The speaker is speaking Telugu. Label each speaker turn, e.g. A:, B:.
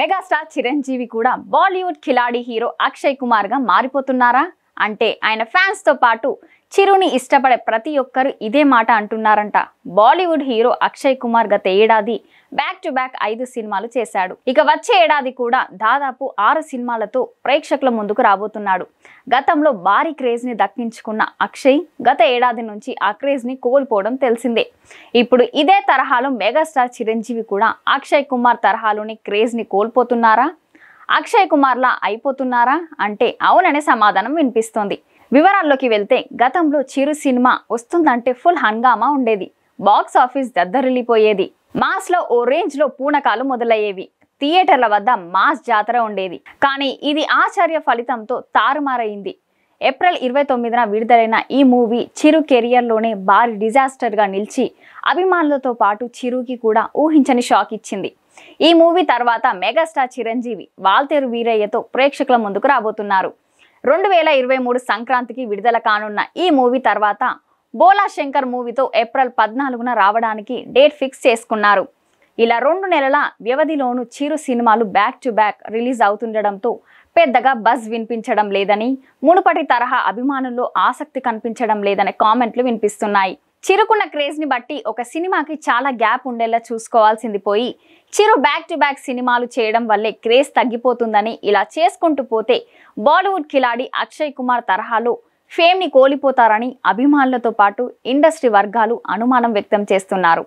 A: మెగాస్టార్ చిరంజీవి కూడా బాలీవుడ్ ఖిలాడీ హీరో అక్షయ్ కుమార్గా మారిపోతున్నారా అంటే ఆయన ఫ్యాన్స్తో పాటు చిరుని ఇష్టపడే ప్రతి ఒక్కరు ఇదే మాట అంటున్నారంట బాలీవుడ్ హీరో అక్షయ్ కుమార్ గత ఏడాది బ్యాక్ టు బ్యాక్ ఐదు సినిమాలు చేశాడు ఇక వచ్చే ఏడాది కూడా దాదాపు ఆరు సినిమాలతో ప్రేక్షకుల ముందుకు రాబోతున్నాడు గతంలో భారీ క్రేజ్ని దక్కించుకున్న అక్షయ్ గత ఏడాది నుంచి ఆ క్రేజ్ని కోల్పోవడం తెలిసిందే ఇప్పుడు ఇదే తరహాలో మెగాస్టార్ చిరంజీవి కూడా అక్షయ్ కుమార్ తరహాలోని క్రేజ్ని కోల్పోతున్నారా అక్షయ్ కుమార్లా అయిపోతున్నారా అంటే అవుననే సమాధానం వినిపిస్తోంది వివరాల్లోకి వెళ్తే గతంలో చిరు సినిమా వస్తుందంటే ఫుల్ హంగామా ఉండేది బాక్స్ ఆఫీస్ దద్దరిల్లిపోయేది మాస్లో ఓ రేంజ్లో పూనకాలు మొదలయ్యేవి థియేటర్ల వద్ద మాస్ జాతర ఉండేది కానీ ఇది ఆచార్య ఫలితంతో తారుమారైంది ఏప్రిల్ ఇరవై తొమ్మిదిన విడుదలైన ఈ మూవీ చిరు కెరియర్లోనే భారీ డిజాస్టర్గా నిలిచి అభిమానులతో పాటు చిరుకి కూడా ఊహించని షాక్ ఇచ్చింది ఈ మూవీ తర్వాత మెగాస్టార్ చిరంజీవి వాల్తేరు వీరయ్యతో ప్రేక్షకుల ముందుకు రాబోతున్నారు రెండు వేల ఇరవై మూడు సంక్రాంతికి విడుదల కానున్న ఈ మూవీ తర్వాత బోలా శంకర్ మూవీతో ఏప్రిల్ పద్నాలుగున రావడానికి డేట్ ఫిక్స్ చేసుకున్నారు ఇలా రెండు నెలల వ్యవధిలోనూ చిరు సినిమాలు బ్యాక్ టు బ్యాక్ రిలీజ్ అవుతుండడంతో పెద్దగా బజ్ వినిపించడం లేదని మునుపటి తరహా అభిమానుల్లో ఆసక్తి కనిపించడం లేదనే కామెంట్లు వినిపిస్తున్నాయి చిరుకున్న క్రేజ్ని బట్టి ఒక సినిమాకి చాలా గ్యాప్ ఉండేలా చూసుకోవాల్సింది పోయి చిరు బ్యాక్ టు బ్యాక్ సినిమాలు చేయడం వల్లే క్రేజ్ తగ్గిపోతుందని ఇలా చేసుకుంటూ పోతే బాలీవుడ్ కిలాడి అక్షయ్ కుమార్ తరహాలో ఫేమ్ని కోల్పోతారని అభిమానులతో పాటు ఇండస్ట్రీ వర్గాలు అనుమానం వ్యక్తం చేస్తున్నారు